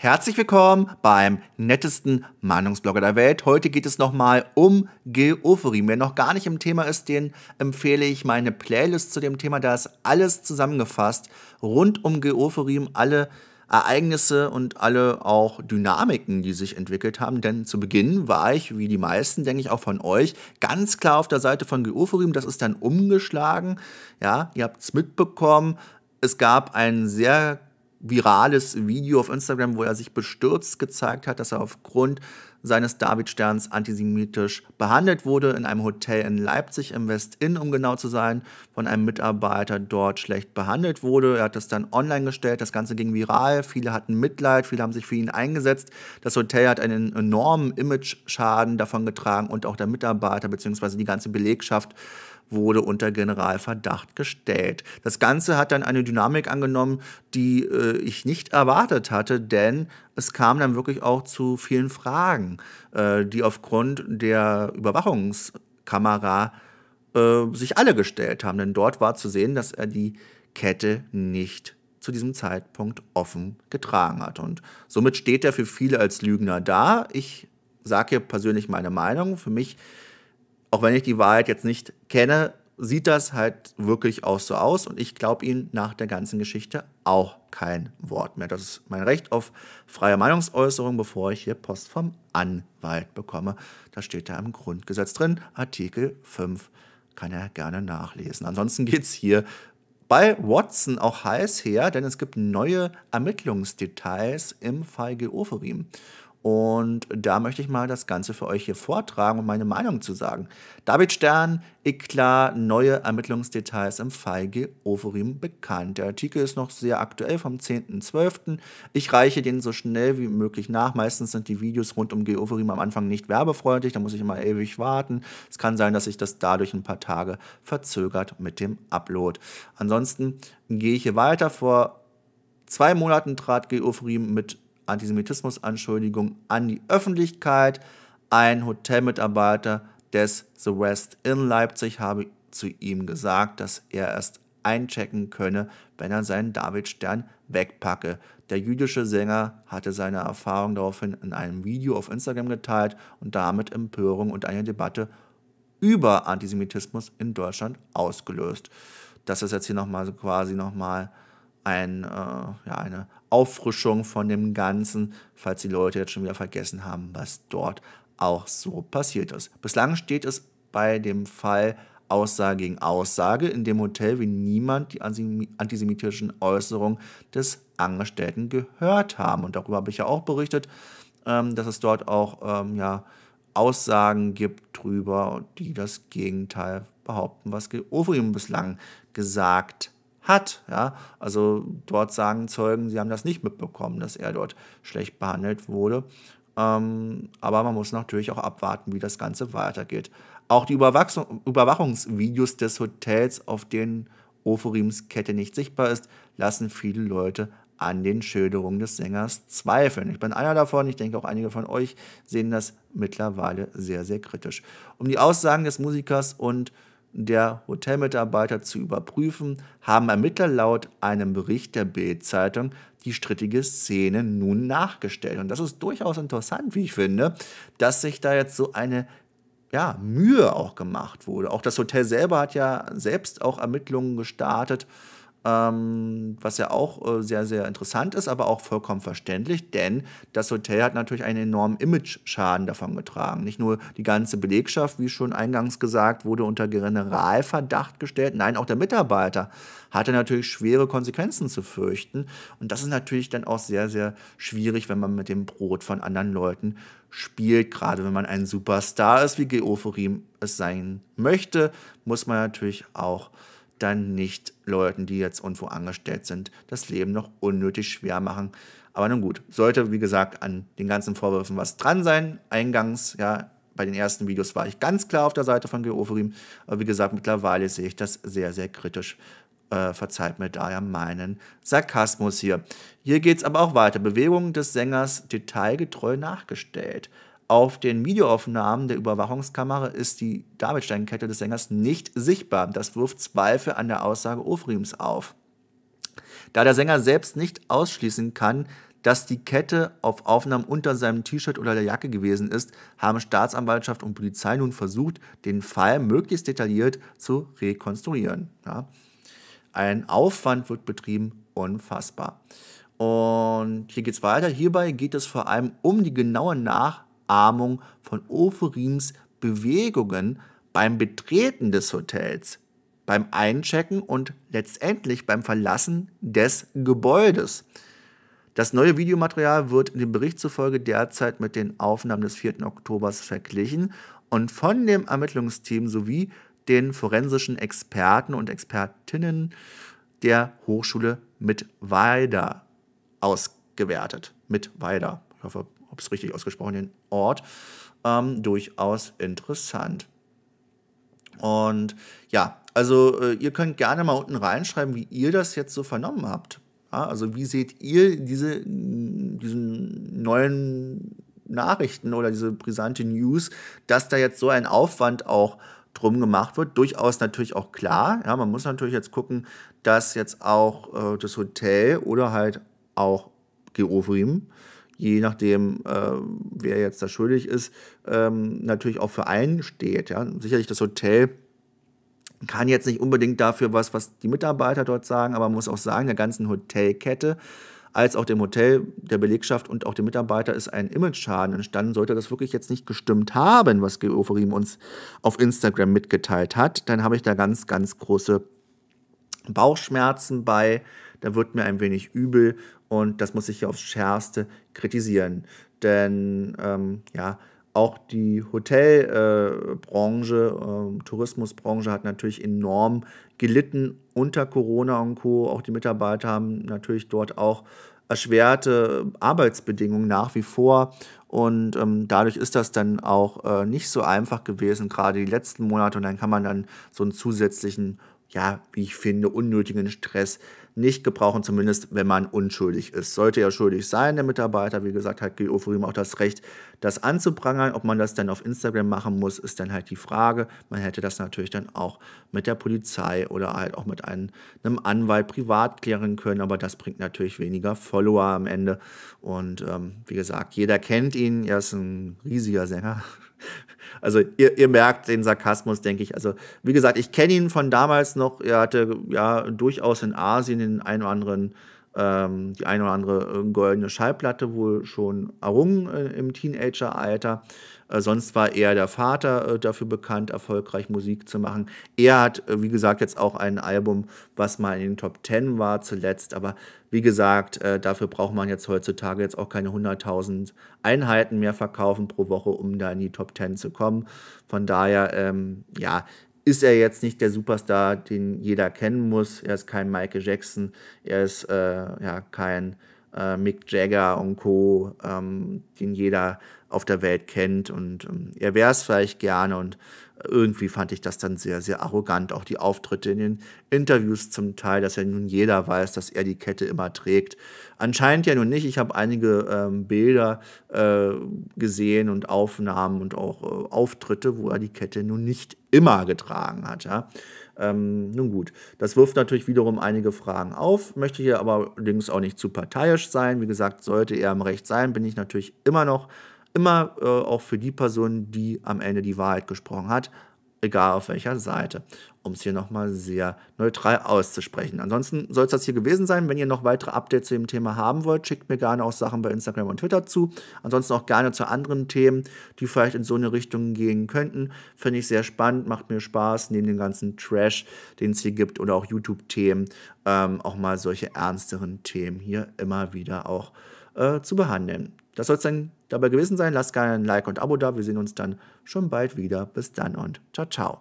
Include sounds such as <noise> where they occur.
Herzlich willkommen beim nettesten Meinungsblogger der Welt. Heute geht es nochmal um Geoferim. Wer noch gar nicht im Thema ist, den empfehle ich meine Playlist zu dem Thema. Da ist alles zusammengefasst rund um Geoferim, alle Ereignisse und alle auch Dynamiken, die sich entwickelt haben. Denn zu Beginn war ich, wie die meisten, denke ich auch von euch, ganz klar auf der Seite von Geoferim. Das ist dann umgeschlagen. Ja, ihr habt es mitbekommen. Es gab einen sehr virales Video auf Instagram, wo er sich bestürzt gezeigt hat, dass er aufgrund seines David-Sterns antisemitisch behandelt wurde, in einem Hotel in Leipzig im Westin, um genau zu sein, von einem Mitarbeiter dort schlecht behandelt wurde. Er hat das dann online gestellt, das Ganze ging viral, viele hatten Mitleid, viele haben sich für ihn eingesetzt. Das Hotel hat einen enormen Image-Schaden davon getragen und auch der Mitarbeiter bzw. die ganze Belegschaft wurde unter Generalverdacht gestellt. Das Ganze hat dann eine Dynamik angenommen, die äh, ich nicht erwartet hatte, denn es kam dann wirklich auch zu vielen Fragen, äh, die aufgrund der Überwachungskamera äh, sich alle gestellt haben. Denn dort war zu sehen, dass er die Kette nicht zu diesem Zeitpunkt offen getragen hat. Und somit steht er für viele als Lügner da. Ich sage hier persönlich meine Meinung. Für mich auch wenn ich die Wahrheit jetzt nicht kenne, sieht das halt wirklich auch so aus und ich glaube Ihnen nach der ganzen Geschichte auch kein Wort mehr. Das ist mein Recht auf freie Meinungsäußerung, bevor ich hier Post vom Anwalt bekomme. Das steht da im Grundgesetz drin, Artikel 5. Kann er gerne nachlesen. Ansonsten geht es hier bei Watson auch heiß her, denn es gibt neue Ermittlungsdetails im Fall Geoferim. Und da möchte ich mal das Ganze für euch hier vortragen und meine Meinung zu sagen. David Stern, Eklar, neue Ermittlungsdetails im Fall G. Oferim bekannt. Der Artikel ist noch sehr aktuell vom 10.12. Ich reiche den so schnell wie möglich nach. Meistens sind die Videos rund um G. Oferim am Anfang nicht werbefreundlich, da muss ich immer ewig warten. Es kann sein, dass sich das dadurch ein paar Tage verzögert mit dem Upload. Ansonsten gehe ich hier weiter. Vor zwei Monaten trat G. Oferim mit Antisemitismusanschuldigung an die Öffentlichkeit. Ein Hotelmitarbeiter des The West in Leipzig habe zu ihm gesagt, dass er erst einchecken könne, wenn er seinen Davidstern wegpacke. Der jüdische Sänger hatte seine Erfahrung daraufhin in einem Video auf Instagram geteilt und damit Empörung und eine Debatte über Antisemitismus in Deutschland ausgelöst. Das ist jetzt hier nochmal so quasi nochmal ein, äh, ja, eine Auffrischung von dem Ganzen, falls die Leute jetzt schon wieder vergessen haben, was dort auch so passiert ist. Bislang steht es bei dem Fall Aussage gegen Aussage in dem Hotel, wie niemand die antisemitischen Äußerungen des Angestellten gehört haben. Und darüber habe ich ja auch berichtet, ähm, dass es dort auch ähm, ja, Aussagen gibt drüber, die das Gegenteil behaupten, was Geofrium bislang gesagt hat. Ja? Also dort sagen Zeugen, sie haben das nicht mitbekommen, dass er dort schlecht behandelt wurde. Ähm, aber man muss natürlich auch abwarten, wie das Ganze weitergeht. Auch die Überwachungsvideos des Hotels, auf denen Oforims Kette nicht sichtbar ist, lassen viele Leute an den Schilderungen des Sängers zweifeln. Ich bin einer davon, ich denke auch einige von euch sehen das mittlerweile sehr, sehr kritisch. Um die Aussagen des Musikers und der Hotelmitarbeiter zu überprüfen, haben Ermittler laut einem Bericht der Bild-Zeitung die strittige Szene nun nachgestellt. Und das ist durchaus interessant, wie ich finde, dass sich da jetzt so eine ja, Mühe auch gemacht wurde. Auch das Hotel selber hat ja selbst auch Ermittlungen gestartet. Ähm, was ja auch äh, sehr, sehr interessant ist, aber auch vollkommen verständlich, denn das Hotel hat natürlich einen enormen Image-Schaden davon getragen. Nicht nur die ganze Belegschaft, wie schon eingangs gesagt, wurde unter Generalverdacht gestellt, nein, auch der Mitarbeiter hatte natürlich schwere Konsequenzen zu fürchten. Und das ist natürlich dann auch sehr, sehr schwierig, wenn man mit dem Brot von anderen Leuten spielt. Gerade wenn man ein Superstar ist, wie Geoforim es sein möchte, muss man natürlich auch dann nicht Leuten, die jetzt irgendwo angestellt sind, das Leben noch unnötig schwer machen. Aber nun gut, sollte, wie gesagt, an den ganzen Vorwürfen was dran sein. Eingangs, ja, bei den ersten Videos war ich ganz klar auf der Seite von Geoferim. Aber wie gesagt, mittlerweile sehe ich das sehr, sehr kritisch. Äh, verzeiht mir daher meinen Sarkasmus hier. Hier geht es aber auch weiter. Bewegungen des Sängers detailgetreu nachgestellt. Auf den Videoaufnahmen der Überwachungskamera ist die Darmsteinkette des Sängers nicht sichtbar. Das wirft Zweifel an der Aussage Ofrims auf. Da der Sänger selbst nicht ausschließen kann, dass die Kette auf Aufnahmen unter seinem T-Shirt oder der Jacke gewesen ist, haben Staatsanwaltschaft und Polizei nun versucht, den Fall möglichst detailliert zu rekonstruieren. Ja. Ein Aufwand wird betrieben, unfassbar. Und hier geht es weiter. Hierbei geht es vor allem um die genaue Nachricht. Nachahmung von Ofurims Bewegungen beim Betreten des Hotels, beim Einchecken und letztendlich beim Verlassen des Gebäudes. Das neue Videomaterial wird in dem Bericht zufolge derzeit mit den Aufnahmen des 4. Oktobers verglichen und von dem Ermittlungsteam sowie den forensischen Experten und Expertinnen der Hochschule mit Mittweida ausgewertet. Mit Mittweida. Ich hoffe, ob es richtig ausgesprochen den Ort, ähm, durchaus interessant. Und ja, also äh, ihr könnt gerne mal unten reinschreiben, wie ihr das jetzt so vernommen habt. Ja, also wie seht ihr diese mm, diesen neuen Nachrichten oder diese brisante News, dass da jetzt so ein Aufwand auch drum gemacht wird? Durchaus natürlich auch klar. Ja, man muss natürlich jetzt gucken, dass jetzt auch äh, das Hotel oder halt auch Geofrim je nachdem, äh, wer jetzt da schuldig ist, ähm, natürlich auch für einen steht. Ja? Sicherlich das Hotel kann jetzt nicht unbedingt dafür was, was die Mitarbeiter dort sagen, aber man muss auch sagen, der ganzen Hotelkette als auch dem Hotel, der Belegschaft und auch dem Mitarbeiter ist ein Image-Schaden entstanden. Sollte das wirklich jetzt nicht gestimmt haben, was Geoferim uns auf Instagram mitgeteilt hat, dann habe ich da ganz, ganz große Bauchschmerzen bei da wird mir ein wenig übel und das muss ich hier aufs Schärfste kritisieren. Denn ähm, ja, auch die Hotelbranche, äh, äh, Tourismusbranche hat natürlich enorm gelitten unter Corona und Co. Auch die Mitarbeiter haben natürlich dort auch erschwerte Arbeitsbedingungen nach wie vor. Und ähm, dadurch ist das dann auch äh, nicht so einfach gewesen, gerade die letzten Monate. Und dann kann man dann so einen zusätzlichen, ja, wie ich finde, unnötigen Stress nicht gebrauchen, zumindest wenn man unschuldig ist. Sollte ja schuldig sein, der Mitarbeiter. Wie gesagt, hat GEO Forum auch das Recht, das anzuprangern. Ob man das dann auf Instagram machen muss, ist dann halt die Frage. Man hätte das natürlich dann auch mit der Polizei oder halt auch mit einem, einem Anwalt privat klären können, aber das bringt natürlich weniger Follower am Ende. Und ähm, wie gesagt, jeder kennt ihn. Er ist ein riesiger Sänger. <laughs> Also ihr, ihr, merkt den Sarkasmus, denke ich. Also wie gesagt, ich kenne ihn von damals noch. Er hatte ja durchaus in Asien den einen oder anderen, ähm, die eine oder andere äh, goldene Schallplatte wohl schon errungen äh, im Teenageralter. Äh, sonst war eher der Vater äh, dafür bekannt, erfolgreich Musik zu machen. Er hat, äh, wie gesagt, jetzt auch ein Album, was mal in den Top Ten war zuletzt. Aber wie gesagt, äh, dafür braucht man jetzt heutzutage jetzt auch keine 100.000 Einheiten mehr verkaufen pro Woche, um da in die Top Ten zu kommen. Von daher, ähm, ja, ist er jetzt nicht der Superstar, den jeder kennen muss. Er ist kein Michael Jackson, er ist äh, ja, kein äh, Mick Jagger und Co., ähm, den jeder auf der Welt kennt. Und ähm, er wäre es vielleicht gerne. Und irgendwie fand ich das dann sehr, sehr arrogant. Auch die Auftritte in den Interviews zum Teil, dass ja nun jeder weiß, dass er die Kette immer trägt. Anscheinend ja nun nicht. Ich habe einige ähm, Bilder äh, gesehen und Aufnahmen und auch äh, Auftritte, wo er die Kette nun nicht immer getragen hat. Ja? Ähm, nun gut, das wirft natürlich wiederum einige Fragen auf, möchte hier aber allerdings auch nicht zu parteiisch sein. Wie gesagt, sollte er am Recht sein, bin ich natürlich immer noch, immer äh, auch für die Person, die am Ende die Wahrheit gesprochen hat, egal auf welcher Seite, um es hier nochmal sehr neutral auszusprechen. Ansonsten soll es das hier gewesen sein. Wenn ihr noch weitere Updates zu dem Thema haben wollt, schickt mir gerne auch Sachen bei Instagram und Twitter zu. Ansonsten auch gerne zu anderen Themen, die vielleicht in so eine Richtung gehen könnten. Finde ich sehr spannend, macht mir Spaß, neben dem ganzen Trash, den es hier gibt oder auch YouTube-Themen, ähm, auch mal solche ernsteren Themen hier immer wieder auch äh, zu behandeln. Das soll es dann dabei gewesen sein. Lasst gerne ein Like und ein Abo da. Wir sehen uns dann schon bald wieder. Bis dann und ciao, ciao.